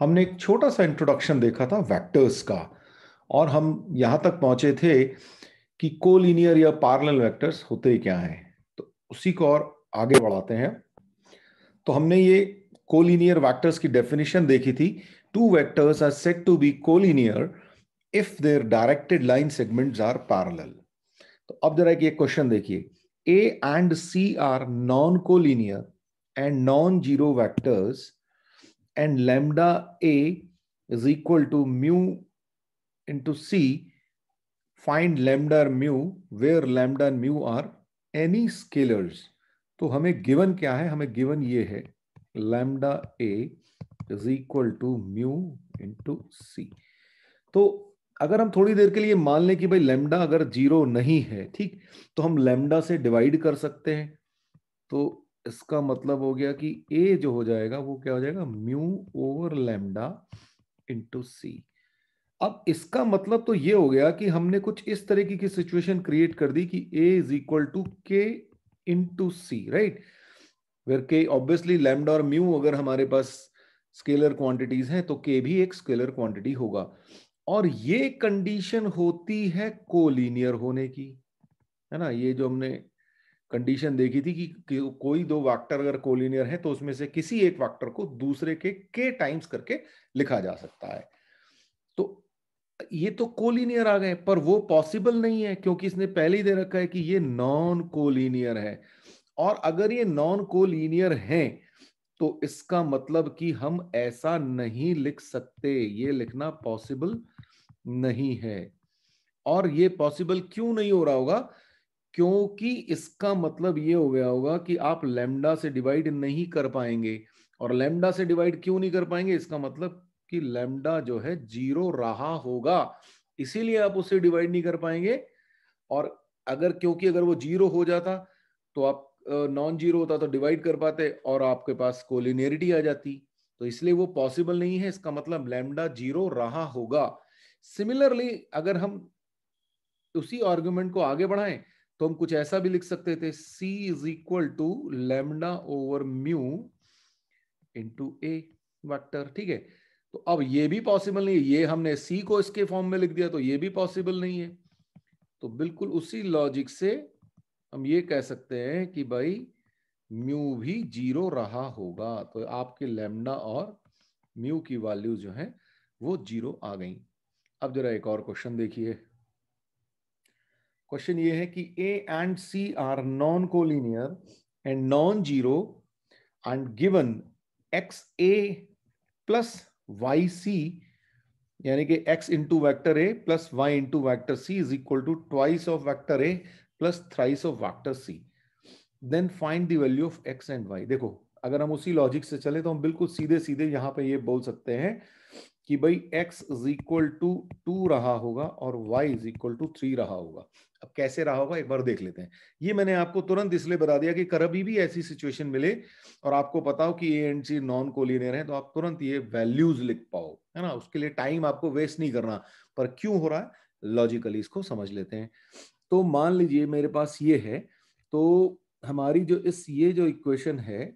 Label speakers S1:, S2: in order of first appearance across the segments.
S1: हमने एक छोटा सा इंट्रोडक्शन देखा था वेक्टर्स का और हम यहां तक पहुंचे थे कि कोलिनियर या पार्लल वेक्टर्स होते क्या हैं तो उसी को और आगे बढ़ाते हैं तो हमने ये कोलिनियर वेक्टर्स की डेफिनेशन देखी थी two vectors are set to be collinear if their directed line segments are parallel तो अब जरा एक क्वेश्चन देखिए A and C are non collinear and non zero vectors and lambda A is equal to mu into C, find lambda और mu, where lambda and mu are any scalars. तो हमें given क्या है हमें given ये है lambda A is equal to mu into C तो अगर हम थोड़ी देर के लिए मान लें कि भाई लेमडा अगर जीरो नहीं है ठीक तो हम लेमडा से डिवाइड कर सकते हैं तो इसका मतलब हो गया कि ए जो हो जाएगा वो क्या हो जाएगा mu over lambda into C अब इसका मतलब तो ये हो गया कि हमने कुछ इस तरीके की सिचुएशन क्रिएट कर दी कि A is equal to K into C right where K obviously lambda और म्यू अगर हमारे पास स्केलर क्वांटिटीज हैं तो के भी एक स्केलर क्वांटिटी होगा और ये कंडीशन होती है कोलिनियर होने की है ना ये जो हमने कंडीशन देखी थी कि, कोई दो वाक्टर अगर कोलिनियर है तो उसमें से किसी एक वाक्टर को दूसरे के के टाइम्स करके लिखा जा सकता है तो ये तो कोलिनियर आ गए पर वो पॉसिबल नहीं है क्योंकि इसने पहले ही दे रखा है कि ये नॉन कोलिनियर है और अगर ये नॉन कोलिनियर है तो इसका मतलब कि हम ऐसा नहीं लिख सकते ये लिखना पॉसिबल नहीं है और ये पॉसिबल क्यों नहीं हो रहा होगा क्योंकि इसका मतलब ये हो गया होगा कि आप लेमडा से डिवाइड नहीं कर पाएंगे और लेमडा से डिवाइड क्यों नहीं कर पाएंगे इसका मतलब कि लेमडा जो है जीरो रहा होगा इसीलिए आप उसे डिवाइड नहीं कर पाएंगे और अगर क्योंकि अगर वो जीरो हो जाता तो आप नॉन जीरो होता तो डिवाइड कर पाते और आपके पास कोलिनेरिटी आ जाती तो इसलिए वो पॉसिबल नहीं है इसका मतलब लेमडा जीरो रहा होगा सिमिलरली अगर हम उसी आर्ग्यूमेंट को आगे बढ़ाएं तो हम कुछ ऐसा भी लिख सकते थे C is equal to lambda over mu into A vector ठीक है तो अब ये भी पॉसिबल नहीं है ये हमने C को इसके फॉर्म में लिख दिया तो ये भी पॉसिबल नहीं है तो बिल्कुल उसी लॉजिक से हम ये कह सकते हैं कि भाई म्यू भी जीरो रहा होगा तो आपके लेमडा और म्यू की वैल्यू जो है वो जीरो आ गई अब जरा एक और क्वेश्चन देखिए क्वेश्चन ये है कि A and C are non collinear and non zero and given X A plus Y C यानी कि X into vector A plus Y into vector C is equal to twice of vector A plus thrice of vector C then find the value of X and Y देखो अगर हम उसी logic से चले तो हम बिल्कुल सीधे सीधे यहां पे ये बोल सकते हैं कि भाई x is equal to two रहा होगा और y is equal to three रहा होगा अब कैसे रहा होगा एक बार देख लेते हैं ये मैंने आपको तुरंत इसलिए बता दिया कि कभी भी ऐसी सिचुएशन मिले और आपको पता हो कि A and C non collinear है तो आप तुरंत ये वैल्यूज लिख पाओ है ना उसके लिए टाइम आपको वेस्ट नहीं करना पर क्यों हो रहा है लॉजिकली इसको समझ लेते हैं तो मान लीजिए मेरे पास ये है तो हमारी जो इस ये जो इक्वेशन है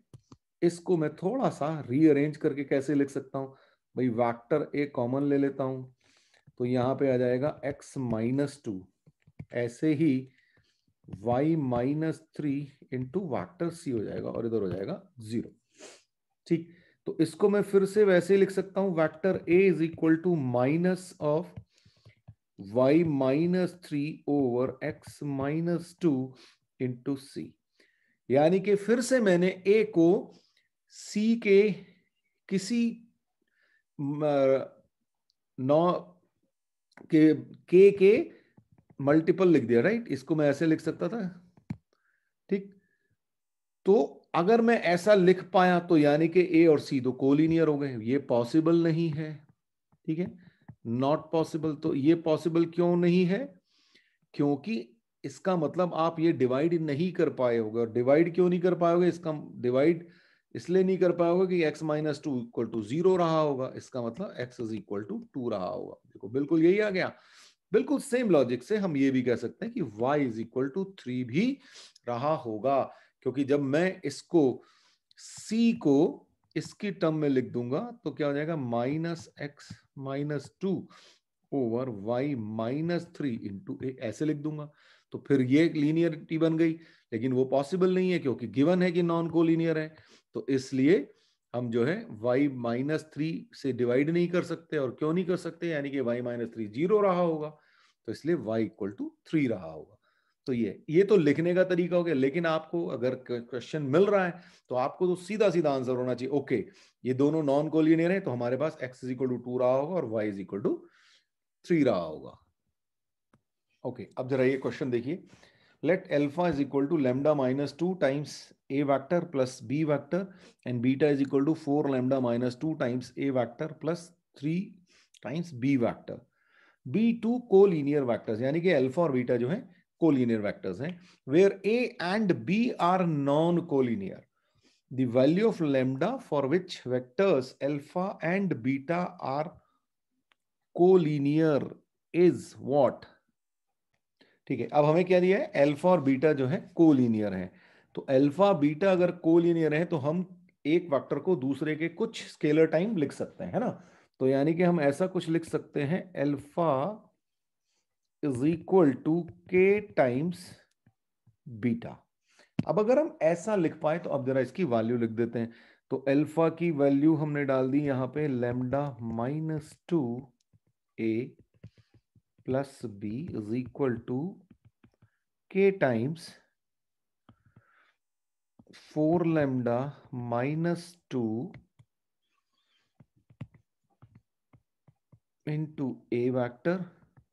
S1: इसको मैं थोड़ा सा रीअरेंज करके कैसे लिख सकता हूँ भाई वैक्टर ए कॉमन ले लेता हूं तो यहां पे आ जाएगा एक्स माइनस टू ऐसे ही y minus three into vector C हो जाएगा और इधर हो जाएगा जीरो ठीक तो इसको मैं फिर से वैसे ही लिख सकता हूं vector A is equal to minus of y minus three over x minus two into C यानी कि फिर से मैंने a को c के किसी नौ के के के मल्टीपल लिख दिया राइट इसको मैं ऐसे लिख सकता था ठीक तो अगर मैं ऐसा लिख पाया तो यानी कि ए और सी दो कोलिनियर हो गए ये पॉसिबल नहीं है ठीक है नॉट पॉसिबल तो ये पॉसिबल क्यों नहीं है क्योंकि इसका मतलब आप ये डिवाइड नहीं कर पाए होगे और डिवाइड क्यों नहीं कर पाए होगे इसका डिवाइड इसलिए नहीं कर पाया होगा कि x minus two equal to zero रहा होगा इसका मतलब x is equal to two रहा होगा देखो बिल्कुल यही आ गया बिल्कुल सेम लॉजिक से हम ये भी कह सकते हैं कि y is equal to three भी रहा होगा क्योंकि जब मैं इसको c को इसकी टर्म में लिख दूंगा तो क्या हो जाएगा minus X minus two over Y minus three into A ऐसे लिख दूंगा तो फिर ये लीनियरिटी बन गई लेकिन वो पॉसिबल नहीं है क्योंकि गिवन है कि नॉन कोलिनियर है तो इसलिए हम जो है y माइनस थ्री से डिवाइड नहीं कर सकते और क्यों नहीं कर सकते यानी कि y माइनस थ्री जीरो रहा होगा तो इसलिए y इक्वल टू थ्री रहा होगा तो ये ये तो लिखने का तरीका हो गया लेकिन आपको अगर क्वेश्चन मिल रहा है तो आपको तो सीधा सीधा आंसर होना चाहिए ओके ये दोनों नॉन कोलिनियर है तो हमारे पास x is equal to two रहा होगा और y is equal to three रहा होगा ओके अब जरा ये क्वेश्चन देखिए let alpha is equal to lambda minus two times a vector plus b vector and beta is equal to 4 lambda minus 2 times a vector plus 3 times b vector. b2 collinear vectors yani ki alpha और beta jo hai collinear vectors hai where a and b are non collinear. The value of lambda for which vectors alpha and beta are collinear is what? ठीक है अब हमें क्या दिया है alpha और beta जो है कोलिनियर है तो अल्फा बीटा अगर कोलिनियर है तो हम एक वेक्टर को दूसरे के कुछ स्केलर टाइम लिख सकते हैं है ना तो यानी कि हम ऐसा कुछ लिख सकते हैं alpha is equal to K times beta अब अगर हम ऐसा लिख पाए तो अब जरा इसकी वैल्यू लिख देते हैं तो अल्फा की वैल्यू हमने डाल दी यहां पे lambda minus two A plus B is equal to K times 4 lambda minus 2 into a vector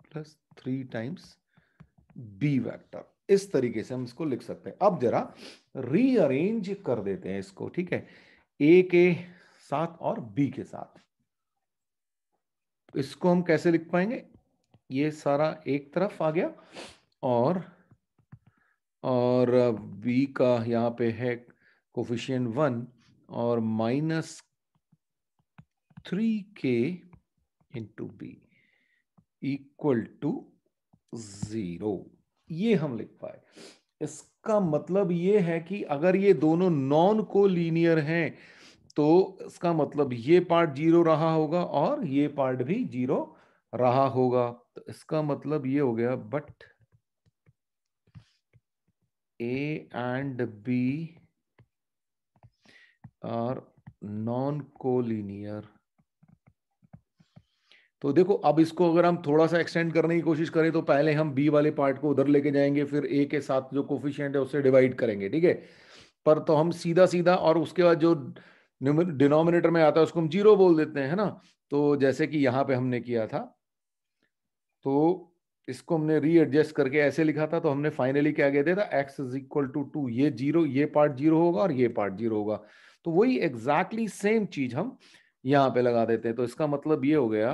S1: plus three times b vector. इस तरीके से हम इसको लिख सकते हैं अब जरा रीअरेंज कर देते हैं इसको ठीक है ए के साथ और बी के साथ इसको हम कैसे लिख पाएंगे ये सारा एक तरफ आ गया और और बी का यहाँ पे है कोफिशियन वन और minus three K into B equal to zero ये हम लिख पाए इसका मतलब ये है कि अगर ये दोनों नॉन को लीनियर है तो इसका मतलब ये पार्ट जीरो रहा होगा और ये पार्ट भी जीरो रहा होगा तो इसका मतलब ये हो गया but A and B are non collinear तो देखो अब इसको अगर हम थोड़ा सा एक्सटेंड करने की कोशिश करें तो पहले हम बी वाले पार्ट को उधर लेके जाएंगे फिर ए के साथ जो कोफिशियंट है उससे डिवाइड करेंगे ठीक है पर तो हम सीधा सीधा और उसके बाद जो डिनोमिनेटर में आता है उसको हम जीरो बोल देते हैं है ना तो जैसे कि यहां पे हमने किया था तो इसको हमने रीएडजस्ट करके ऐसे लिखा था तो हमने फाइनली क्या कह दिया था X is equal to two ये जीरो ये पार्ट जीरो होगा और ये पार्ट जीरो होगा तो वही एग्जैक्टली सेम चीज हम यहाँ पे लगा देते हैं तो इसका मतलब ये हो गया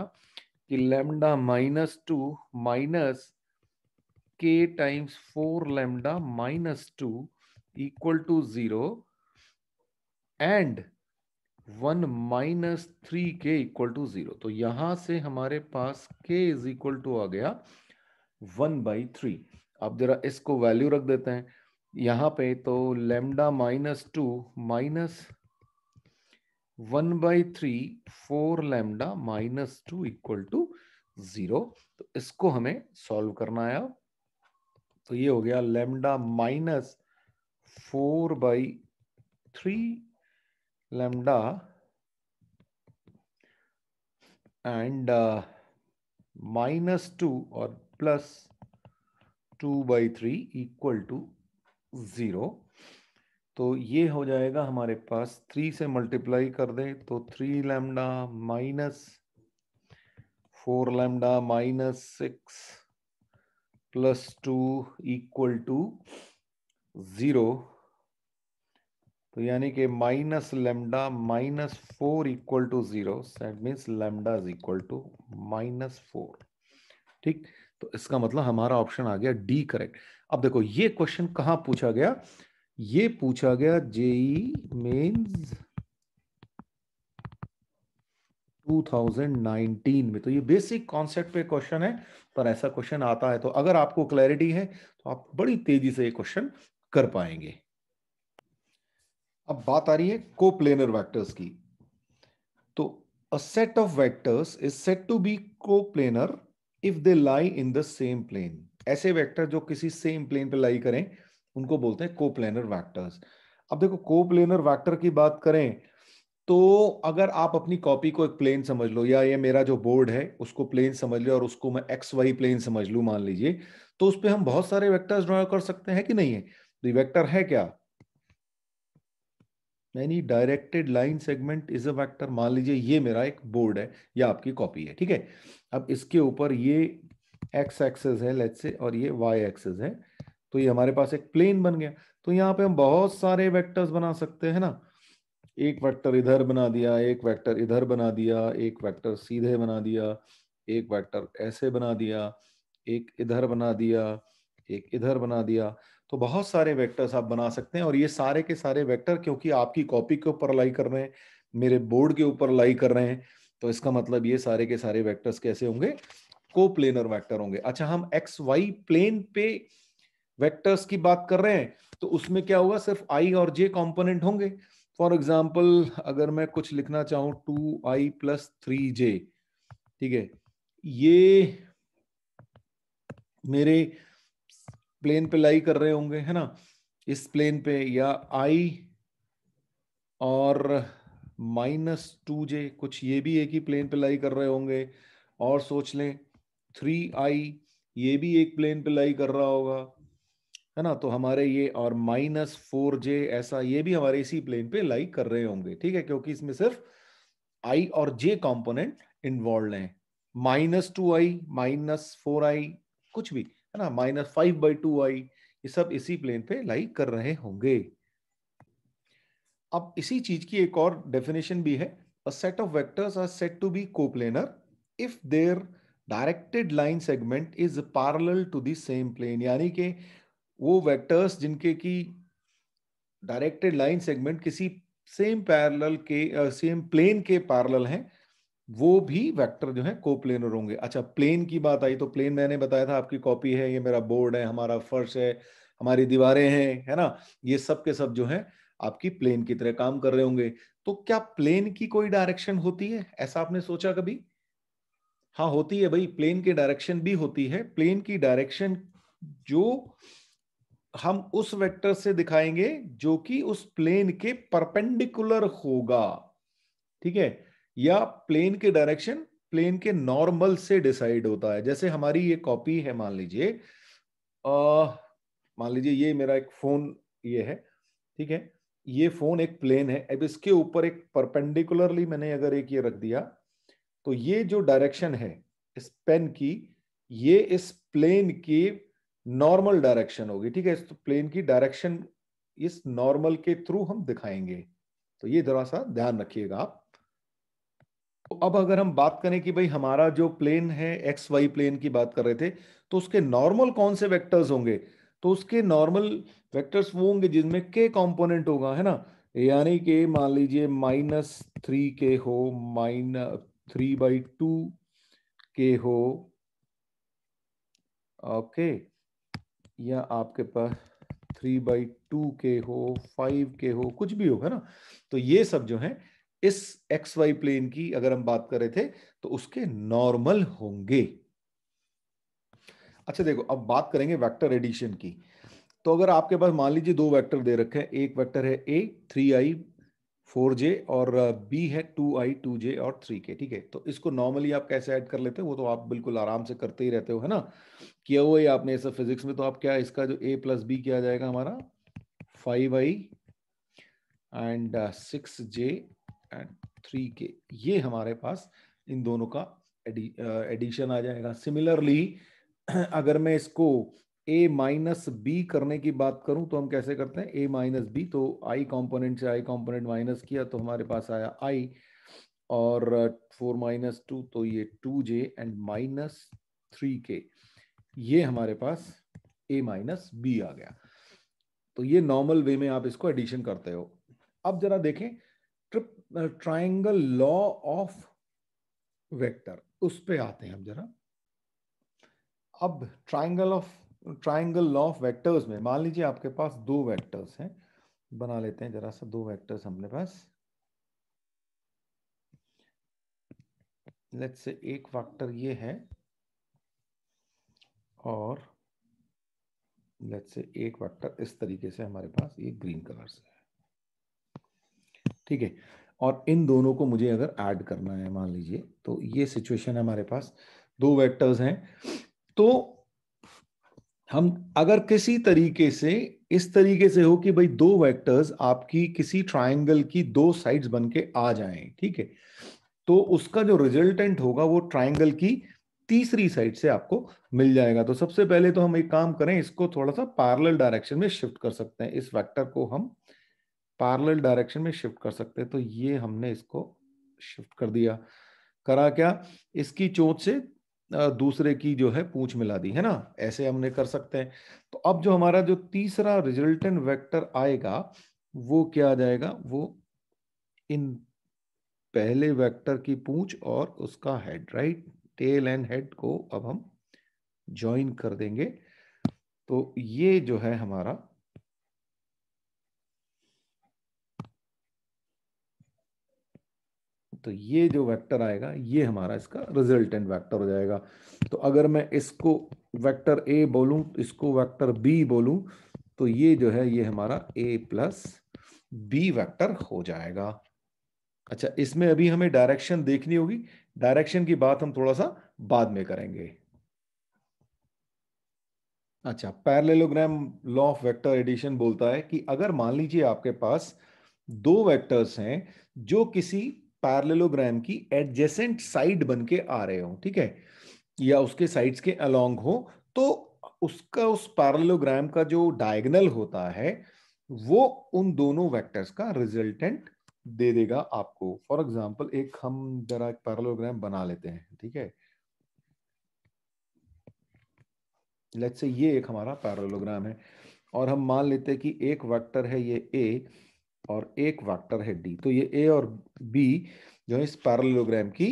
S1: कि lambda minus two minus K times four lambda minus two equal to zero and one minus three K equal to zero तो यहां से हमारे पास के इज इक्वल टू आ गया वन बाई थ्री आप जरा इसको वैल्यू रख देते हैं यहां पे तो lambda minus two minus one by three four lambda minus two equal to zero तो इसको हमें सॉल्व करना है तो ये हो गया lambda minus four by three lambda and minus two और plus 2 by three equal to zero तो ये हो जाएगा हमारे पास थ्री से मल्टीप्लाई कर दें तो three lambda minus four lambda minus six plus two equal to zero तो यानी कि minus lambda minus four equal to zero means lambda is equal to minus four ठीक तो इसका मतलब हमारा ऑप्शन आ गया डी करेक्ट अब देखो ये क्वेश्चन कहां पूछा गया ये पूछा गया जेई मेन्स 2019 में तो ये बेसिक कॉन्सेप्ट पे क्वेश्चन है पर ऐसा क्वेश्चन आता है तो अगर आपको क्लैरिटी है तो आप बड़ी तेजी से ये क्वेश्चन कर पाएंगे अब बात आ रही है कोप्लेनर वेक्टर्स की तो a set of vectors is said to be coplanar if they lie in the same plane ऐसे वेक्टर जो किसी सेम प्लेन पे लाई करें उनको बोलते हैं कोप्लेनर वेक्टर्स अब देखो कोप्लेनर वेक्टर की बात करें तो अगर आप अपनी कॉपी को एक प्लेन समझ लो या ये मेरा जो बोर्ड है उसको प्लेन समझ लो और उसको मैं एक्स वाई प्लेन समझ लू मान लीजिए तो उस पर हम बहुत सारे वैक्टर्स ड्रॉ कर सकते हैं कि नहीं है तो ये वैक्टर है क्या many directed line segment is a vector मान लीजिए ये मेरा एक बोर्ड है या आपकी कॉपी है ठीक है अब इसके ऊपर ये एक्स एक्सेस है लेट से और ये वाई एक्सेस है तो ये हमारे पास एक प्लेन बन गया तो यहाँ पे हम बहुत सारे वेक्टर्स बना सकते हैं ना एक वेक्टर इधर बना दिया एक वेक्टर इधर बना दिया एक वेक्टर सीधे बना दिया एक वेक्टर ऐसे बना दिया एक इधर बना दिया एक इधर बना दिया तो बहुत सारे वेक्टर्स आप बना सकते हैं और ये सारे के सारे वेक्टर क्योंकि आपकी कॉपी के ऊपर लाई कर रहे हैं मेरे बोर्ड के ऊपर लाई कर रहे हैं तो इसका मतलब ये सारे के सारे वेक्टर्स कैसे होंगे को प्लेनर वैक्टर होंगे अच्छा हम एक्स वाई प्लेन पे वेक्टर्स की बात कर रहे हैं तो उसमें क्या होगा सिर्फ आई और जे कॉम्पोनेंट होंगे फॉर एग्जाम्पल अगर मैं कुछ लिखना चाहूं two I plus three J ठीक है ये मेरे प्लेन पे लाई कर रहे होंगे है ना इस प्लेन पे या आई और माइनस टू जे कुछ ये भी एक ही प्लेन पे लाई कर रहे होंगे और सोच लें थ्री आई ये भी एक प्लेन पे लाई कर रहा होगा है ना तो हमारे ये और माइनस फोर जे ऐसा ये भी हमारे इसी प्लेन पे लाई कर रहे होंगे ठीक है क्योंकि इसमें सिर्फ आई और जे कॉम्पोनेंट इन्वॉल्व है minus two I minus four I कुछ भी है ना minus five by two I ये सब इसी प्लेन पे लाई कर रहे होंगे अब इसी चीज की एक और डेफिनेशन भी है a set of vectors are set to be coplanar if their directed line segment is parallel to the same plane यानी कि वो वेक्टर्स जिनके की डायरेक्टेड लाइन सेगमेंट किसी सेम पैरेलल के सेम प्लेन के पैरेलल हैं वो भी वेक्टर जो है कोप्लेनर होंगे अच्छा प्लेन की बात आई तो प्लेन मैंने बताया था आपकी कॉपी है ये मेरा बोर्ड है हमारा फर्श है हमारी दीवारें हैं है ना ये सब के सब जो है आपकी प्लेन की तरह काम कर रहे होंगे तो क्या प्लेन की कोई डायरेक्शन होती है ऐसा आपने सोचा कभी हाँ होती है भाई प्लेन की डायरेक्शन भी होती है प्लेन की डायरेक्शन जो हम उस वेक्टर से दिखाएंगे जो कि उस प्लेन के परपेंडिकुलर होगा ठीक है या प्लेन के डायरेक्शन प्लेन के नॉर्मल से डिसाइड होता है जैसे हमारी ये कॉपी है मान लीजिए मान लीजिए ये मेरा एक फोन ये है ठीक है ये फोन एक प्लेन है अब इसके ऊपर एक परपेंडिकुलरली मैंने अगर एक ये रख दिया तो ये जो डायरेक्शन है इस पेन की ये इस प्लेन की नॉर्मल डायरेक्शन होगी ठीक है इस तो प्लेन की डायरेक्शन इस नॉर्मल के थ्रू हम दिखाएंगे तो ये जरा सा ध्यान रखिएगा आप तो अब अगर हम बात करें कि भाई हमारा जो प्लेन है एक्स वाई प्लेन की बात कर रहे थे तो उसके नॉर्मल कौन से वेक्टर्स होंगे तो उसके नॉर्मल वेक्टर्स वो होंगे जिसमें के कंपोनेंट होगा है ना यानी कि मान लीजिए माइनस थ्री के हो माइन थ्री बाई टू के हो ओके या आपके पास थ्री बाई टू के हो फाइव के हो कुछ भी हो है ना तो ये सब जो है इस एक्स वाई प्लेन की अगर हम बात कर रहे थे तो उसके नॉर्मल होंगे अच्छा देखो अब बात करेंगे वेक्टर एडिशन की तो अगर आपके पास मान लीजिए दो वेक्टर दे रखे हैं एक वेक्टर है ए थ्री आई फोर जे और बी है टू आई टू जे और थ्री के ठीक है तो इसको नॉर्मली आप कैसे ऐड कर लेते हो वो तो आप बिल्कुल आराम से करते ही रहते हो है ना किया हुआ आपने ऐसा फिजिक्स में तो आप क्या इसका जो ए प्लस बी किया जाएगा हमारा five i and six j and three k ये हमारे पास इन दोनों का एडिशन आ जाएगा सिमिलरली अगर मैं इसको ए माइनस बी करने की बात करूं तो हम कैसे करते हैं ए माइनस बी तो आई कंपोनेंट से आई कंपोनेंट माइनस किया तो हमारे पास आया आई और फोर माइनस टू तो ये two j and minus three k ये हमारे पास ए माइनस बी आ गया तो ये नॉर्मल वे में आप इसको एडिशन करते हो अब जरा देखें ट्राइंगल लॉ ऑफ वेक्टर उस पे आते हैं हम जरा अब triangle of triangle law of vectors में मान लीजिए आपके पास दो वेक्टर्स हैं बना लेते हैं जरा सा दो वेक्टर्स हमने पास लेट्स से एक वेक्टर ये है और लेट्स से एक वेक्टर इस तरीके से हमारे पास ये ग्रीन कलर से है ठीक है और इन दोनों को मुझे अगर ऐड करना है मान लीजिए तो ये सिचुएशन है हमारे पास दो वेक्टर्स हैं तो हम अगर किसी तरीके से इस तरीके से हो कि भाई दो वेक्टर्स आपकी किसी ट्रायंगल की दो साइड्स बन के आ जाएं ठीक है तो उसका जो रिजल्टेंट होगा वो ट्रायंगल की तीसरी साइड से आपको मिल जाएगा तो सबसे पहले तो हम एक काम करें इसको थोड़ा सा पैरेलल डायरेक्शन में शिफ्ट कर सकते हैं इस वैक्टर को हम पार्लल डायरेक्शन में शिफ्ट कर सकते हैं तो ये हमने इसको शिफ्ट कर दिया करा क्या इसकी चोट से दूसरे की जो है पूछ मिला दी है ना ऐसे हमने कर सकते हैं तो अब जो हमारा जो तीसरा रिजल्टेंट वेक्टर आएगा वो क्या आ जाएगा वो इन पहले वेक्टर की पूछ और उसका head right tail and head को अब हम ज्वाइन कर देंगे तो ये जो है हमारा तो ये जो वेक्टर आएगा ये हमारा इसका रिजल्टेंट वेक्टर हो जाएगा तो अगर मैं इसको वेक्टर ए बोलूं इसको वेक्टर बी बोलूं तो ये जो है ये हमारा ए प्लस बी वैक्टर हो जाएगा अच्छा इसमें अभी हमें डायरेक्शन देखनी होगी डायरेक्शन की बात हम थोड़ा सा बाद में करेंगे अच्छा parallelogram law of vector addition बोलता है कि अगर मान लीजिए आपके पास दो वेक्टर्स हैं जो किसी पैरेललोग्राम की एडजेसेंट साइड बन के आ रहे हो ठीक है या उसके साइड्स के अलोंग हो तो उसका उस पैरलोग्राम का जो डायगनल होता है वो उन दोनों वेक्टर्स का रिजल्टेंट दे देगा आपको फॉर एग्जाम्पल एक हम जरा एक पैरलोग्राम बना लेते हैं ठीक है लेट्स से ये एक हमारा पैरलोग्राम है और हम मान लेते हैं कि एक वेक्टर है ये ए और एक वैक्टर है डी तो ये ए और बी जो है इस पैरलोग्राम की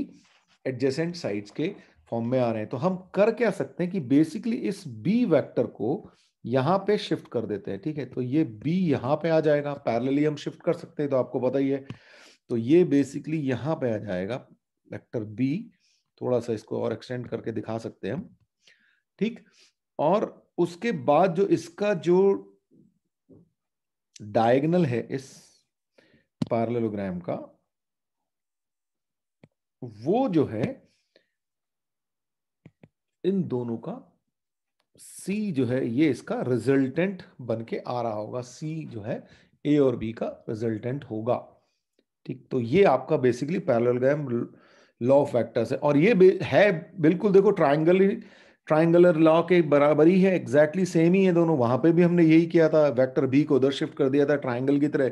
S1: एडजेसेंट साइड्स के फॉर्म में आ रहे हैं तो हम कर क्या सकते हैं कि बेसिकली इस बी वेक्टर को यहाँ पे शिफ्ट कर देते हैं ठीक है तो ये बी यहाँ पे आ जाएगा पैरेलली हम शिफ्ट कर सकते हैं तो आपको पता ही है तो ये बेसिकली यहाँ पे आ जाएगा वेक्टर बी थोड़ा सा इसको और एक्सटेंड करके दिखा सकते हैं हम ठीक और उसके बाद जो इसका जो डायगनल है इस पार्लेलोग्राम का वो जो है इन दोनों का सी जो है ये इसका रिजल्टेंट बन के आ रहा होगा सी जो है ए और बी का रिजल्टेंट होगा ठीक तो ये आपका basically parallelogram law of vectors है और ये है बिल्कुल देखो ट्राइंगल ट्राइंगुलर लॉ के बराबर ही है एग्जैक्टली सेम ही है दोनों वहां पे भी हमने यही किया था वेक्टर बी को उधर शिफ्ट कर दिया था ट्राइंगल की तरह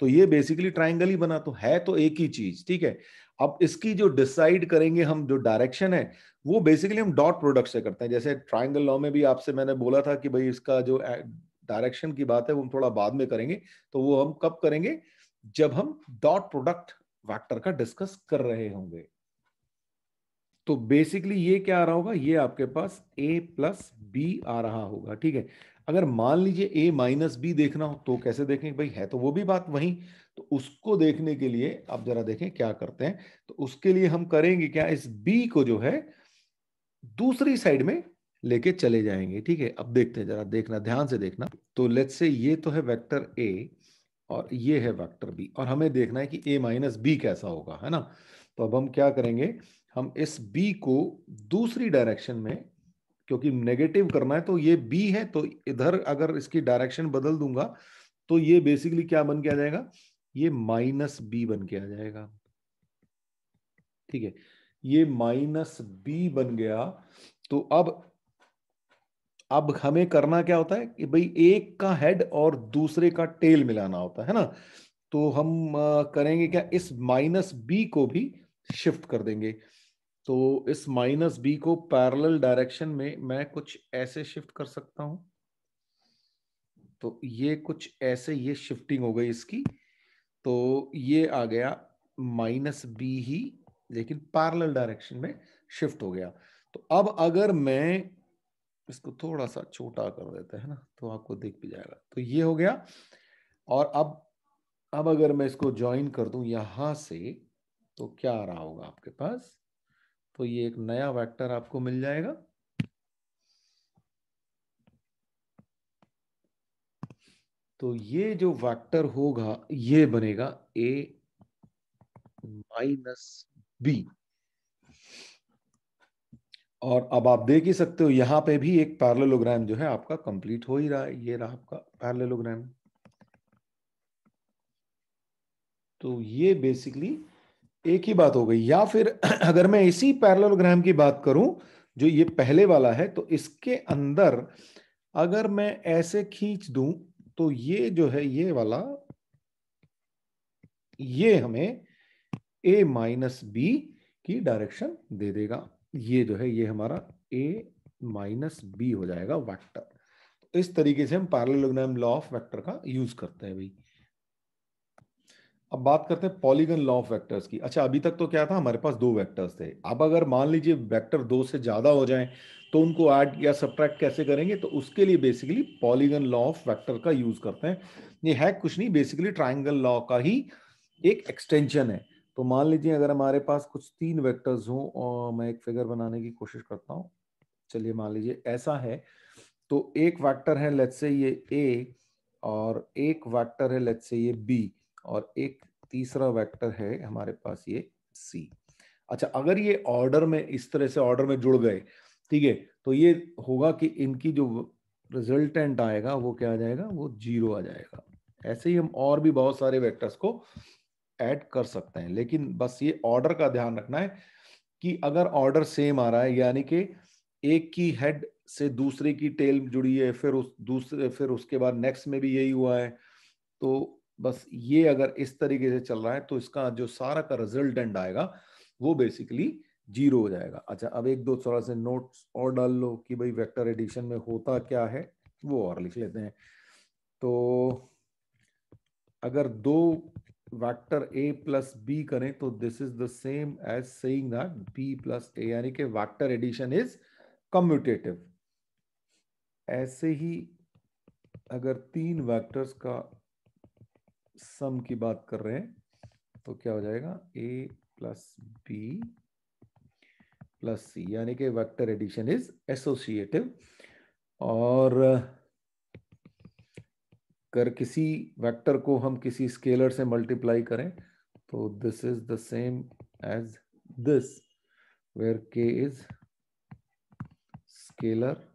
S1: तो ये बेसिकली ट्राइंगल ही बना तो है तो एक ही चीज ठीक है अब इसकी जो डिसाइड करेंगे हम जो डायरेक्शन है वो बेसिकली हम डॉट प्रोडक्ट से करते हैं जैसे ट्राइंगल लॉ में भी आपसे मैंने बोला था कि भाई इसका जो डायरेक्शन की बात है वो हम थोड़ा बाद में करेंगे तो वो हम कब करेंगे जब हम डॉट प्रोडक्ट वैक्टर का डिस्कस कर रहे होंगे तो बेसिकली ये क्या आ रहा होगा ये आपके पास ए प्लस बी आ रहा होगा ठीक है अगर मान लीजिए ए माइनस बी देखना हो तो कैसे देखेंगे भाई है तो वो भी बात वही तो उसको देखने के लिए आप जरा देखें क्या करते हैं तो उसके लिए हम करेंगे क्या इस बी को जो है दूसरी साइड में लेके चले जाएंगे ठीक है अब देखते हैं जरा देखना ध्यान से देखना तो लेट से ये तो है वैक्टर ए और ये है वैक्टर बी और हमें देखना है कि ए माइनस बी कैसा होगा है ना तो अब हम क्या करेंगे हम इस बी को दूसरी डायरेक्शन में क्योंकि नेगेटिव करना है तो ये बी है तो इधर अगर इसकी डायरेक्शन बदल दूंगा तो ये बेसिकली क्या बन के आ जाएगा ये माइनस बी बन के आ जाएगा ठीक है ये माइनस बी बन गया तो अब अब हमें करना क्या होता है कि भाई एक का हेड और दूसरे का टेल मिलाना होता है ना तो हम करेंगे क्या इस माइनस बी को भी शिफ्ट कर देंगे तो इस माइनस बी को पैरेलल डायरेक्शन में मैं कुछ ऐसे शिफ्ट कर सकता हूं तो ये कुछ ऐसे ये शिफ्टिंग हो गई इसकी तो ये आ गया माइनस बी ही लेकिन पैरेलल डायरेक्शन में शिफ्ट हो गया तो अब अगर मैं इसको थोड़ा सा छोटा कर देते हैं ना तो आपको दिख भी जाएगा तो ये हो गया और अब अब अगर मैं इसको ज्वाइन कर दूं यहां से तो क्या आ रहा होगा आपके पास तो ये एक नया वेक्टर आपको मिल जाएगा तो ये जो वेक्टर होगा ये बनेगा ए माइनस बी और अब आप देख ही सकते हो यहां पे भी एक पैरलोग्राम जो है आपका कंप्लीट हो ही रहा है ये रहा आपका पैरलोग्राम तो ये बेसिकली एक ही बात हो गई या फिर अगर मैं इसी पैरलोग्राम की बात करूं जो ये पहले वाला है तो इसके अंदर अगर मैं ऐसे खींच दूं तो ये जो है ये वाला ये हमें ए माइनस बी की डायरेक्शन दे देगा ये जो है ये हमारा ए माइनस बी हो जाएगा वेक्टर तो इस तरीके से हम पैरलोग्राम लॉ ऑफ वेक्टर का यूज करते हैं भाई अब बात करते हैं पॉलीगन लॉ ऑफ वेक्टर्स की अच्छा अभी तक तो क्या था हमारे पास दो वेक्टर्स थे अब अगर मान लीजिए वेक्टर दो से ज़्यादा हो जाए तो उनको ऐड या सब्ट्रैक्ट कैसे करेंगे तो उसके लिए basically polygon law of vector का यूज़ करते हैं ये है कुछ नहीं बेसिकली ट्राइंगल लॉ का ही एक एक्सटेंशन है तो मान लीजिए अगर हमारे पास कुछ तीन वेक्टर्स हो और मैं एक फिगर बनाने की कोशिश करता हूँ चलिए मान लीजिए ऐसा है तो एक वेक्टर है लेट्स से ये ए और एक वेक्टर है लेट्स से ये बी और एक तीसरा वेक्टर है हमारे पास ये सी अच्छा अगर ये ऑर्डर में इस तरह से ऑर्डर में जुड़ गए ठीक है तो ये होगा कि इनकी जो रिजल्टेंट आएगा वो क्या आ जाएगा वो जीरो आ जाएगा ऐसे ही हम और भी बहुत सारे वेक्टर्स को ऐड कर सकते हैं लेकिन बस ये ऑर्डर का ध्यान रखना है कि अगर ऑर्डर सेम आ रहा है यानी कि एक की हेड से दूसरे की टेल जुड़ी है फिर उस दूसरे फिर उसके बाद नेक्स्ट में भी यही हुआ है तो बस ये अगर इस तरीके से चल रहा है तो इसका जो सारा का रिजल्टेंट आएगा वो बेसिकली जीरो हो जाएगा अच्छा अब एक दो थोड़ा से नोट्स और डाल लो कि भाई वेक्टर एडिशन में होता क्या है वो और लिख लेते हैं तो अगर दो वेक्टर ए प्लस बी करें तो this is the same as saying that b plus a यानी कि वेक्टर एडिशन इज कम्यूटेटिव ऐसे ही अगर तीन वेक्टर्स का सम की बात कर रहे हैं तो क्या हो जाएगा a plus b plus c यानी कि वेक्टर एडिशन इज एसोसिएटिव और कर किसी वेक्टर को हम किसी स्केलर से मल्टीप्लाई करें तो this is the same as this where k is scalar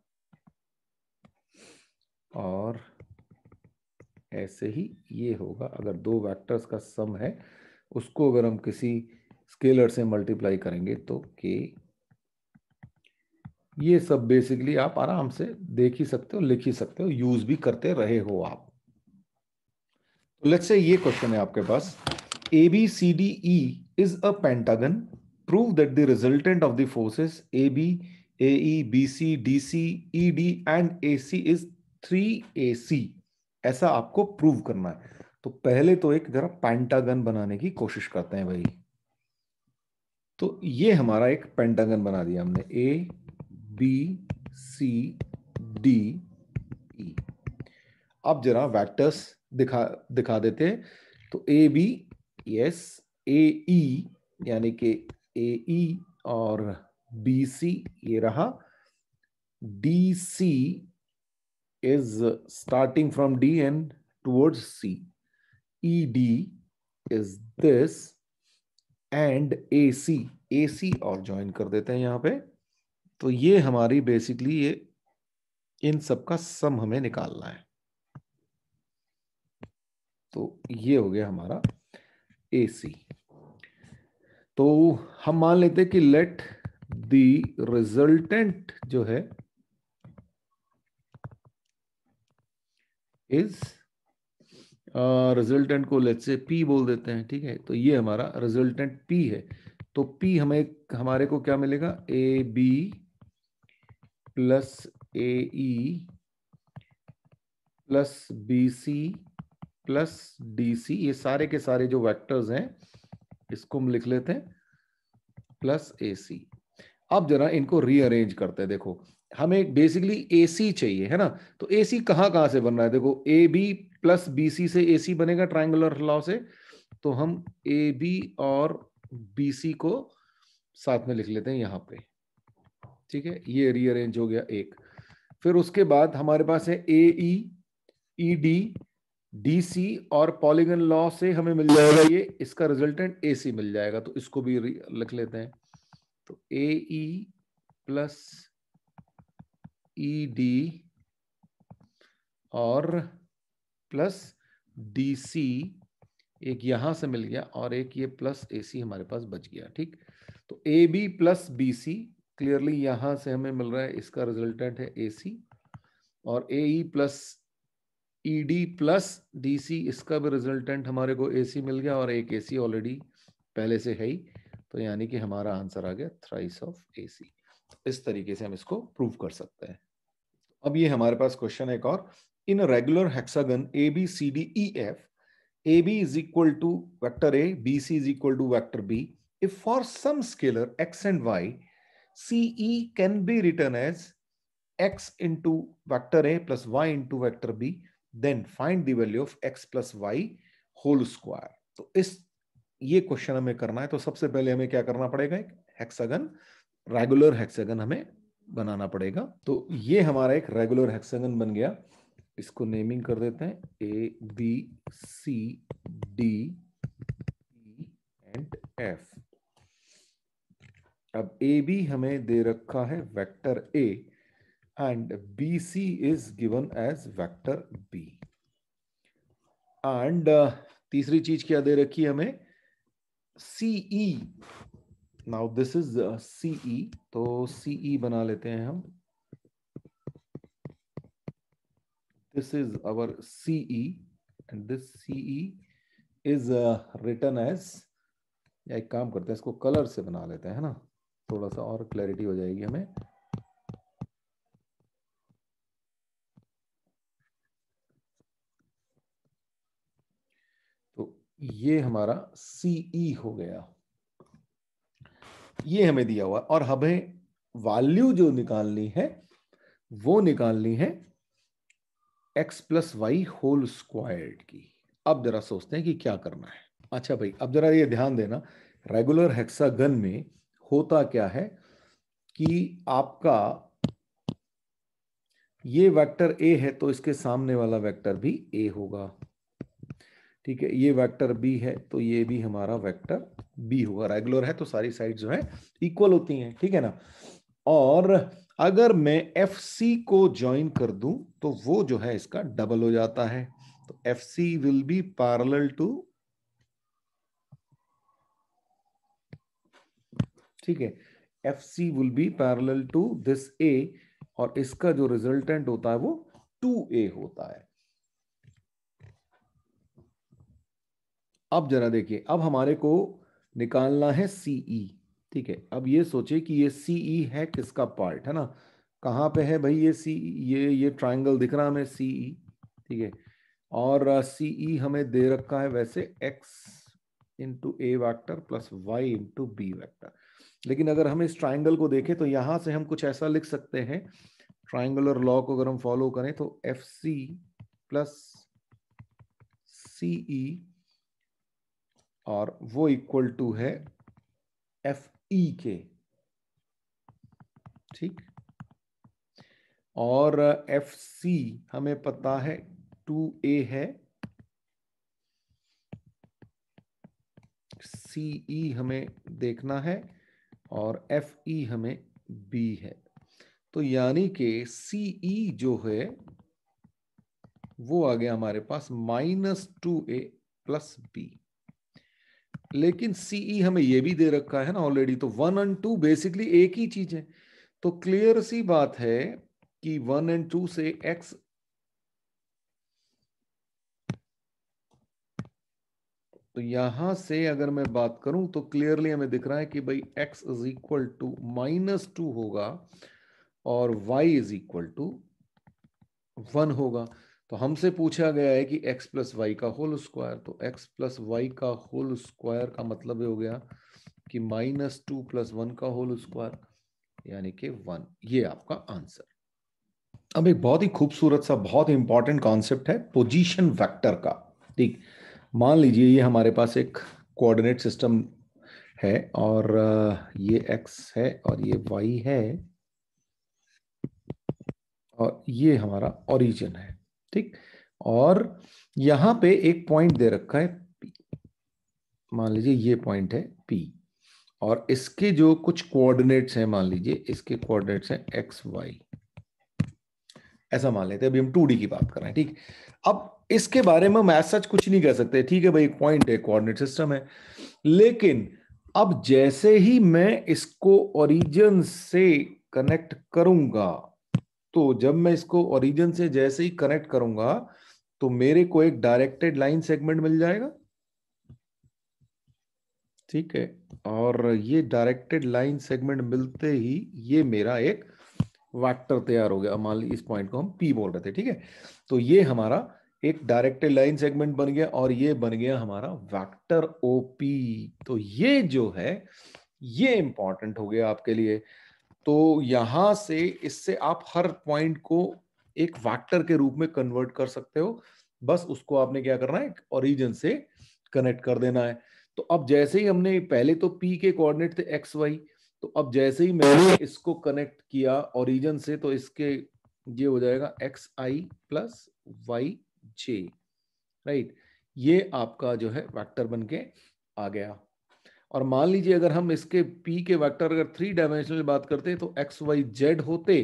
S1: और ऐसे ही ये होगा अगर दो वेक्टर्स का सम है उसको अगर हम किसी स्केलर से मल्टीप्लाई करेंगे तो के ये सब बेसिकली आप आराम से देख ही सकते हो लिख ही सकते हो यूज भी करते रहे हो आप तो लेट्स से ये क्वेश्चन है आपके पास A B C D E is a pentagon prove that the resultant of the forces A B A E B C D C E D and A C is three A C ऐसा आपको prove करना है तो पहले तो एक जरा पैंटागन बनाने की कोशिश करते हैं भाई तो ये हमारा एक पेंटागन बना दिया हमने ए बी सी डी ई अब जरा वैक्टर्स दिखा दिखा देते हैं तो ए बी यस ए ई यानी कि ए ई e और बी सी ये रहा D C is starting from D and towards C. ED is this and A C A C और ज्वाइन कर देते हैं यहाँ पे तो ये हमारी बेसिकली ये इन सब का सम हमें निकालना है तो ये हो गया हमारा ए सी तो हम मान लेते कि लेट द रिजल्टेंट जो है इज रिजल्टेंट को लेट से पी बोल देते हैं ठीक है तो ये हमारा रिजल्टेंट पी है तो पी हमें हमारे को क्या मिलेगा A B plus A E plus B C plus D C ये सारे के सारे जो वेक्टर्स हैं इसको हम लिख लेते हैं प्लस ए सी अब जरा इनको रीअरेंज करते हैं देखो हमें बेसिकली ए सी चाहिए है ना तो ए सी कहाँ कहाँ से बन रहा है देखो A B plus B C से ए सी बनेगा ट्राइंगुलर लॉ से तो हम ए बी और बी सी को साथ में लिख लेते हैं यहाँ पे ठीक है ये रीअरेंज हो गया एक फिर उसके बाद हमारे पास है ए ई ई डी डी सी और पॉलीगन लॉ से हमें मिल जाएगा ये इसका रिजल्टेंट ए सी मिल जाएगा तो इसको भी लिख लेते हैं तो A E plus E e D और प्लस डी सी एक यहां से मिल गया और एक ये प्लस ए सी हमारे पास बच गया ठीक तो A B plus B C clearly यहां से हमें मिल रहा है इसका रिजल्टेंट है ए सी और A E plus E D plus D C इसका भी रिजल्टेंट हमारे को ए सी मिल गया और एक ए सी ऑलरेडी पहले से है ही तो यानी कि हमारा आंसर आ गया थ्राइस ऑफ ए सी इस तरीके से हम इसको प्रूव कर सकते हैं अब ये हमारे पास क्वेश्चन एक और in regular hexagon A B C D E F A B is equal to vector a B C is equal to vector b if for some scalar x and y, CE can be written as x into vector A plus y into vector b then find the value of x plus y whole square तो इस ये question हमें करना है तो सबसे पहले हमें क्या करना पड़ेगा एक हेक्सागन रेगुलर हेक्सागन हमें बनाना पड़ेगा तो ये हमारा एक रेगुलर हेक्सागन बन गया इसको नेमिंग कर देते हैं A B C D E and F अब ए बी हमें दे रखा है vector a and B C is given as vector b एंड तीसरी चीज क्या दे रखी है हमें C E now this is C E तो सीई e बना लेते हैं हम this is our C E and this C E is written as या एक काम करते हैं इसको कलर से बना लेते हैं ना थोड़ा सा और क्लैरिटी हो जाएगी हमें तो ये हमारा सीई e हो गया ये हमें दिया हुआ और हमें वैल्यू जो निकालनी है वो निकालनी है x plus y whole squared की अब जरा सोचते हैं कि क्या करना है अच्छा भाई अब जरा ये ध्यान देना रेगुलर हेक्सागन में होता क्या है कि आपका ये वेक्टर ए है तो इसके सामने वाला वेक्टर भी ए होगा ठीक है ये वेक्टर बी है तो ये भी हमारा वेक्टर बी होगा रेगुलर है तो सारी साइड जो है इक्वल होती हैं ठीक है ना और अगर मैं एफ सी को ज्वाइन कर दू तो वो जो है इसका डबल हो जाता है तो F C will be parallel to ठीक है F C will be parallel to this a और इसका जो रिजल्टेंट होता है वो टू ए होता है अब जरा देखिए अब हमारे को निकालना है सीई e, ठीक है अब ये सोचे कि ये सीई e है किसका पार्ट है ना कहाँ पे है भाई ये सी e? ये ये ट्राइंगल दिख रहा हमें सीई ठीक है और सीई हमें दे रखा है वैसे एक्स इंटू ए vector plus Y into b vector लेकिन अगर हम इस ट्राइंगल को देखें तो यहाँ से हम कुछ ऐसा लिख सकते हैं ट्राइंगुलर लॉ को अगर हम फॉलो करें तो एफ सी प्लस सीई और वो इक्वल टू है एफ ई के ठीक और एफ uh, सी हमें पता है टू ए है सीई e हमें देखना है और एफ ई e हमें बी है तो यानी कि सीई e जो है वो आ गया हमारे पास माइनस टू ए प्लस बी लेकिन सीई e हमें ये भी दे रखा है ना ऑलरेडी तो वन एंड टू बेसिकली एक ही चीज है तो क्लियर सी बात है कि वन एंड टू से एक्स तो यहां से अगर मैं बात करूं तो क्लियरली हमें दिख रहा है कि भाई x is equal to minus two होगा और y is equal to one होगा तो हमसे पूछा गया है कि x प्लस वाई का होल स्क्वायर तो x प्लस वाई का होल स्क्वायर का मतलब ये हो गया कि माइनस टू प्लस वन का होल स्क्वायर यानी कि वन ये आपका आंसर अब एक बहुत ही खूबसूरत सा बहुत इंपॉर्टेंट कॉन्सेप्ट है पोजीशन वेक्टर का ठीक मान लीजिए ये हमारे पास एक कोऑर्डिनेट सिस्टम है और ये एक्स है और ये वाई है और ये हमारा ओरिजिन है ठीक और यहां पे एक पॉइंट दे रखा है पी मान लीजिए ये पॉइंट है पी और इसके जो कुछ कोऑर्डिनेट्स हैं मान लीजिए इसके कोऑर्डिनेट्स हैं एक्स वाई ऐसा मान लेते हैं अभी हम टू की बात कर रहे हैं ठीक अब इसके बारे में हम सच कुछ नहीं कह सकते ठीक है भाई एक पॉइंट है कोऑर्डिनेट सिस्टम है लेकिन अब जैसे ही मैं इसको ओरिजिन से कनेक्ट करूंगा तो जब मैं इसको ओरिजिन से जैसे ही कनेक्ट करूंगा तो मेरे को एक डायरेक्टेड लाइन सेगमेंट मिल जाएगा ठीक है और ये डायरेक्टेड लाइन सेगमेंट मिलते ही ये मेरा एक वैक्टर तैयार हो गया मान ली इस पॉइंट को हम पी बोल रहे थे ठीक है तो ये हमारा एक डायरेक्टेड लाइन सेगमेंट बन गया और ये बन गया हमारा वैक्टर ओपी तो ये जो है ये इंपॉर्टेंट हो गया आपके लिए तो यहां से इससे आप हर पॉइंट को एक वैक्टर के रूप में कन्वर्ट कर सकते हो बस उसको आपने क्या करना है ओरिजिन से कनेक्ट कर देना है तो अब जैसे ही हमने पहले तो पी के कोऑर्डिनेट थे एक्स वाई तो अब जैसे ही मैंने इसको कनेक्ट किया ओरिजिन से तो इसके ये हो जाएगा x i plus y j right ये आपका जो है वैक्टर बन के आ गया और मान लीजिए अगर हम इसके पी के वेक्टर अगर थ्री डायमेंशनल बात करते तो एक्स वाई जेड होते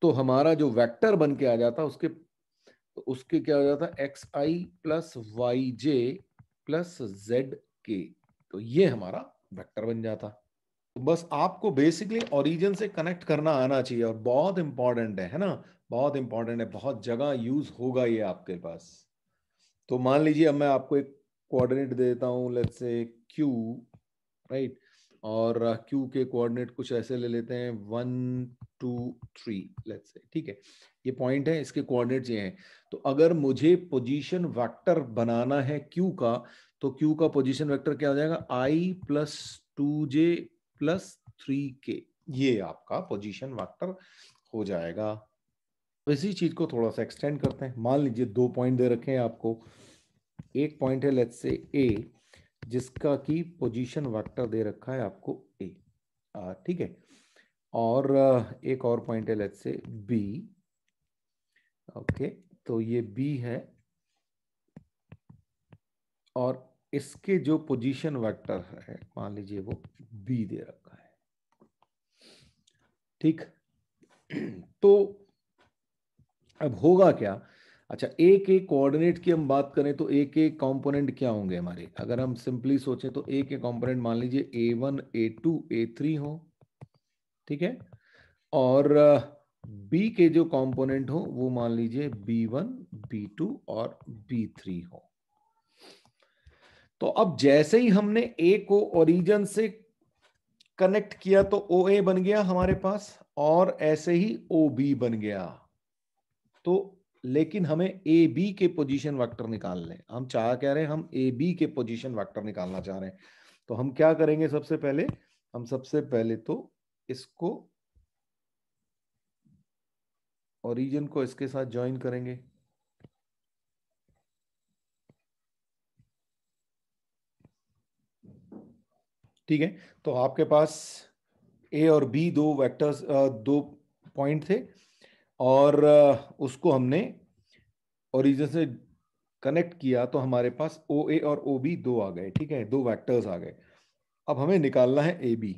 S1: तो हमारा जो वेक्टर बन के आ जाता उसके तो उसके क्या हो जाता x i plus y j plus z k तो ये हमारा वेक्टर बन जाता तो बस आपको बेसिकली ओरिजिन से कनेक्ट करना आना चाहिए और बहुत इंपॉर्टेंट है है ना बहुत इंपॉर्टेंट है बहुत जगह यूज होगा ये आपके पास तो मान लीजिए अब मैं आपको एक कोऑर्डिनेट दे देता हूं लेट्स से क्यू राइट और क्यू uh, के कोऑर्डिनेट कुछ ऐसे ले लेते हैं one two three let's say ठीक है ये पॉइंट है इसके कोऑर्डिनेट ये हैं तो अगर मुझे पोजीशन वेक्टर बनाना है क्यू का तो क्यू का पोजीशन वेक्टर क्या हो जाएगा i plus two j plus three k ये आपका पोजीशन वेक्टर हो जाएगा तो इसी चीज को थोड़ा सा एक्सटेंड करते हैं मान लीजिए दो पॉइंट दे रखे हैं आपको एक पॉइंट है लेट्स से ए जिसका कि पोजीशन वेक्टर दे रखा है आपको ए ठीक है और एक और पॉइंट है लेट से बी ओके तो ये बी है और इसके जो पोजीशन वेक्टर है मान लीजिए वो बी दे रखा है ठीक तो अब होगा क्या अच्छा एक एक कोऑर्डिनेट की हम बात करें तो एक एक कंपोनेंट क्या होंगे हमारे अगर हम सिंपली सोचें तो एक एक कंपोनेंट मान लीजिए a one a two a three हो ठीक है और बी के जो कंपोनेंट हो वो मान लीजिए बी वन बी टू और बी थ्री हो तो अब जैसे ही हमने ए को ओरिजन से कनेक्ट किया तो ओ ए बन गया हमारे पास और ऐसे ही ओ बी बन गया तो लेकिन हमें ए बी के पोजीशन वेक्टर लें हम चाह कह रहे हैं हम ए बी के पोजीशन वेक्टर निकालना चाह रहे हैं तो हम क्या करेंगे सबसे पहले हम सबसे पहले तो इसको ओरिजिन को इसके साथ ज्वाइन करेंगे ठीक है तो आपके पास ए और बी दो वेक्टर्स दो पॉइंट थे और उसको हमने ओरिजिन से कनेक्ट किया तो हमारे पास ओ ए और ओ बी दो आ गए ठीक है दो वैक्टर्स आ गए अब हमें निकालना है ए बी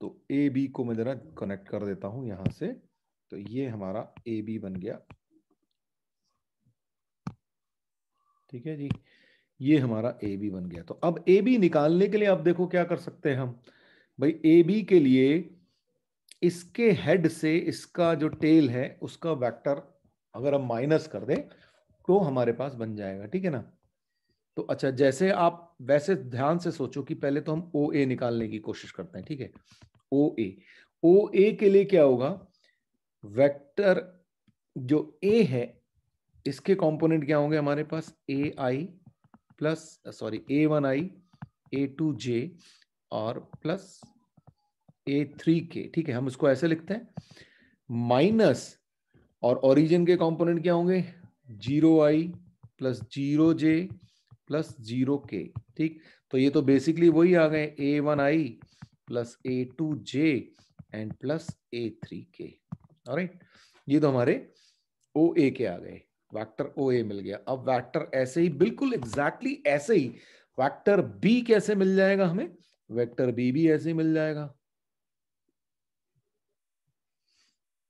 S1: तो ए बी को मैं ज़रा कनेक्ट कर देता हूं यहाँ से तो ये हमारा ए बी बन गया ठीक है जी ये हमारा ए बी बन गया तो अब ए बी निकालने के लिए आप देखो क्या कर सकते हैं हम भाई ए बी के लिए इसके हेड से इसका जो टेल है उसका वेक्टर अगर हम माइनस कर दें तो हमारे पास बन जाएगा ठीक है ना तो अच्छा जैसे आप वैसे ध्यान से सोचो कि पहले तो हम ओ ए निकालने की कोशिश करते हैं ठीक है ओ ए ओ ए के लिए क्या होगा वेक्टर जो ए है इसके कंपोनेंट क्या होंगे हमारे पास a i plus sorry a one i a two j और प्लस ए थ्री के ठीक है हम उसको ऐसे लिखते हैं माइनस और ओरिजिन के कंपोनेंट क्या होंगे zero i plus zero j plus zero k ठीक तो ये तो बेसिकली वही आ गए a one i plus a two j and plus a three k right ये तो हमारे ओ ए के आ गए वैक्टर ओ ए मिल गया अब वैक्टर ऐसे ही बिल्कुल एग्जैक्टली exactly ऐसे ही वैक्टर बी कैसे मिल जाएगा हमें वेक्टर बी भी ऐसे ही मिल जाएगा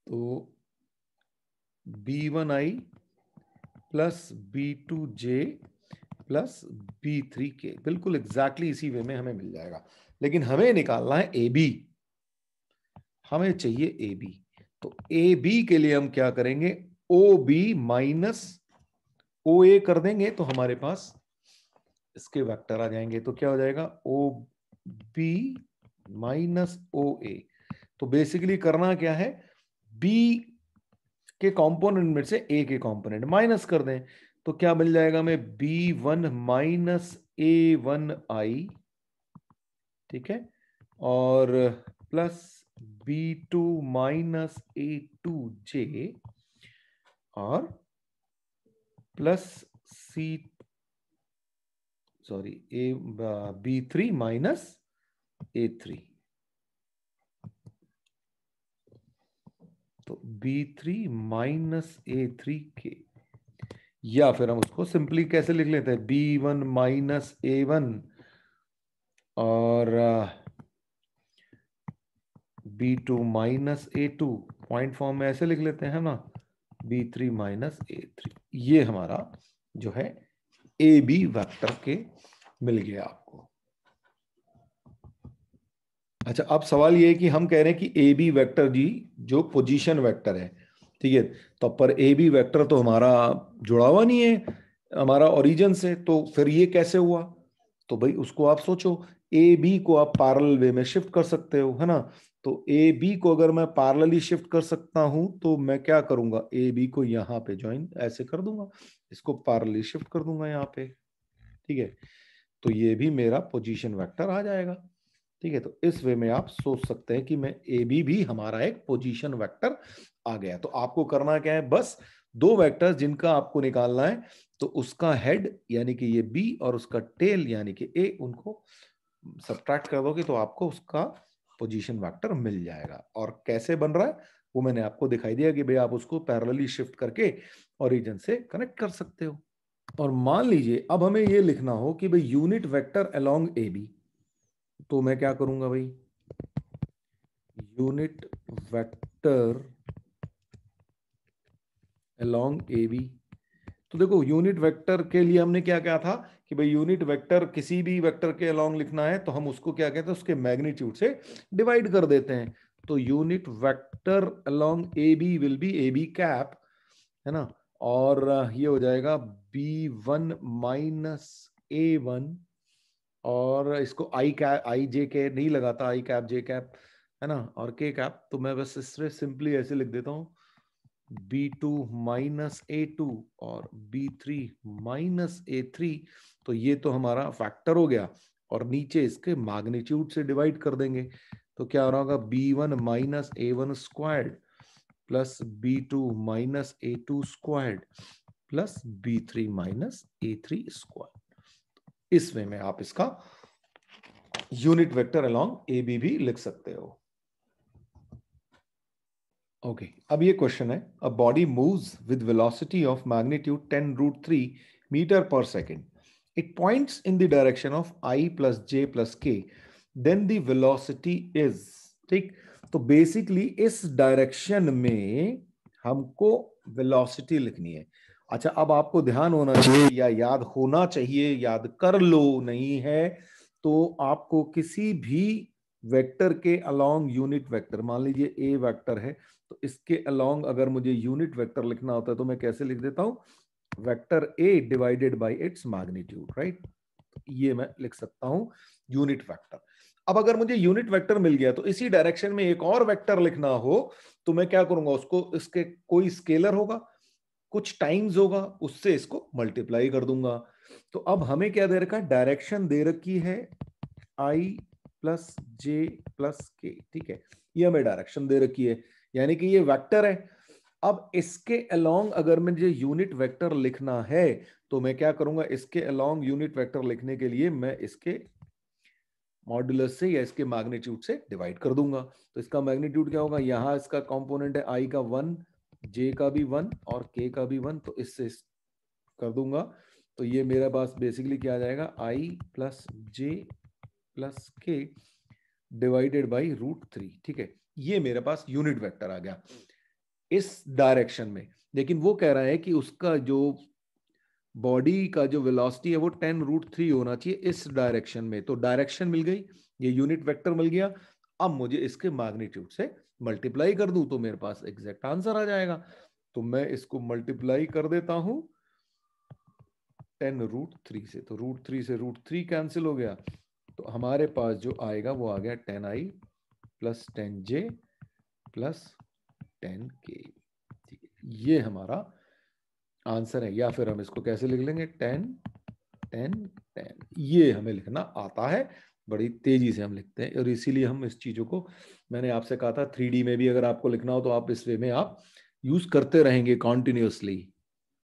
S1: तो b one i plus b two j plus b three k बिल्कुल एग्जैक्टली exactly इसी वे में हमें मिल जाएगा लेकिन हमें निकालना है ए बी हमें चाहिए ए बी तो ए बी के लिए हम क्या करेंगे ओ बी माइनस ओ ए कर देंगे तो हमारे पास इसके वेक्टर आ जाएंगे तो क्या हो जाएगा ओ बी माइनस ओ ए तो बेसिकली करना क्या है बी के कंपोनेंट में से ए के कंपोनेंट माइनस कर दें तो क्या मिल जाएगा हमें b one minus a one i ठीक है और plus b two minus a two j और plus c sorry a b three minus a three तो b3 माइनस ए थ्री के या फिर हम उसको सिंपली कैसे लिख लेते हैं b one minus a one और b two minus a two point form में ऐसे लिख लेते हैं ना b three minus a three ये हमारा जो है ए बी वैक्टर के मिल गया आपको अच्छा अब सवाल ये है कि हम कह रहे हैं कि ए बी वैक्टर जी जो पोजिशन वैक्टर है ठीक है तो पर ए बी वैक्टर तो हमारा जुड़ा हुआ नहीं है हमारा ओरिजिन से तो फिर ये कैसे हुआ तो भाई उसको आप सोचो ए बी को आप पैरल वे में शिफ्ट कर सकते हो है ना तो ए बी को अगर मैं पार्लली शिफ्ट कर सकता हूं तो मैं क्या करूंगा ए बी को यहाँ पे ज्वाइन ऐसे कर दूंगा इसको पार्लली शिफ्ट कर दूंगा यहाँ पे ठीक है तो ये भी मेरा पोजीशन वेक्टर आ जाएगा ठीक है तो इस वे में आप सोच सकते हैं कि मैं ए बी भी हमारा एक पोजीशन वेक्टर आ गया तो आपको करना क्या है बस दो वेक्टर्स जिनका आपको निकालना है तो उसका हेड यानी कि ये बी और उसका टेल यानी कि ए उनको सब्ट्रैक्ट कर दोगे तो आपको उसका पोजीशन वेक्टर मिल जाएगा और कैसे बन रहा है वो मैंने आपको दिखाई दिया कि भाई आप उसको पैरेलली शिफ्ट करके ओरिजिन से कनेक्ट कर सकते हो और मान लीजिए अब हमें ये लिखना हो कि भाई unit vector along A B तो मैं क्या करूंगा भाई unit vector along A B तो देखो यूनिट वेक्टर के लिए हमने क्या कहा था कि भाई यूनिट वेक्टर किसी भी वेक्टर के अलोंग लिखना है तो हम उसको क्या कहते हैं उसके मैग्नीट्यूड से डिवाइड कर देते हैं तो unit vector along A B will be A B cap है ना और ये हो जाएगा b one minus a one और इसको आई कैप आई जे के नहीं लगाता आई कैप जे कैप है ना और के कैप तो मैं बस इसमें सिंपली ऐसे लिख देता हूँ b two minus a two और b three minus a three तो ये तो हमारा फैक्टर हो गया और नीचे इसके मैग्नीट्यूड से डिवाइड कर देंगे तो क्या हो रहा होगा b one minus a one squared plus b two minus a two squared plus b three minus a three square इस वे में आप इसका unit vector along A B भी लिख सकते हो ओके okay, अब ये क्वेश्चन है a body moves with velocity of magnitude ten root three metre per second it points in the direction of i plus j plus k then velocity is ठीक तो basically इस direction में हमको velocity लिखनी है अच्छा अब आपको ध्यान होना चाहिए या याद होना चाहिए याद कर लो नहीं है तो आपको किसी भी वेक्टर के अलोंग यूनिट वेक्टर मान लीजिए ए वेक्टर है तो इसके अलोंग अगर मुझे यूनिट वेक्टर लिखना होता है तो मैं कैसे लिख देता हूं vector a divided by its magnitude right ये मैं लिख सकता हूं यूनिट वेक्टर अब अगर मुझे यूनिट वेक्टर मिल गया तो इसी डायरेक्शन में एक और वेक्टर लिखना हो तो मैं क्या करूंगा उसको इसके कोई स्केलर होगा कुछ टाइम्स होगा उससे इसको मल्टीप्लाई कर दूंगा तो अब हमें क्या दे रखा है डायरेक्शन दे रखी है आई प्लस जे प्लस के ठीक है ये हमें डायरेक्शन दे रखी है यानी कि ये वेक्टर है अब इसके अलोंग अगर मुझे यूनिट वेक्टर लिखना है तो मैं क्या करूंगा इसके अलोंग यूनिट वेक्टर लिखने के लिए मैं इसके मॉडुलस से या इसके मैग्नीट्यूड से डिवाइड कर दूंगा तो इसका मैग्नीट्यूड क्या होगा यहां इसका कॉम्पोनेंट है आई का वन जे का भी वन और के का भी वन तो इससे इस कर दूंगा तो ये मेरा पास बेसिकली क्या आ जाएगा i plus j plus k divided by root three ठीक है ये मेरे पास यूनिट वेक्टर आ गया इस डायरेक्शन में लेकिन वो कह रहा है कि उसका जो बॉडी का जो वेलोसिटी है वो टेन रूट थ्री होना चाहिए इस डायरेक्शन में तो डायरेक्शन मिल गई ये यूनिट वेक्टर मिल गया अब मुझे इसके मैग्नीट्यूड से मल्टीप्लाई कर दू तो मेरे पास एग्जैक्ट आंसर आ जाएगा तो मैं इसको मल्टीप्लाई कर देता हूं टेन रूट थ्री से तो रूट थ्री से रूट थ्री कैंसिल हो गया तो हमारे पास जो आएगा वो आ गया ten i plus ten j plus ten k ये हमारा आंसर है या फिर हम इसको कैसे लिख लेंगे टेन टेन टेन ये हमें लिखना आता है बड़ी तेजी से हम लिखते हैं और इसीलिए हम इस चीज़ों को मैंने आपसे कहा था थ्री में भी अगर आपको लिखना हो तो आप इस वे में आप यूज़ करते रहेंगे कॉन्टिन्यूसली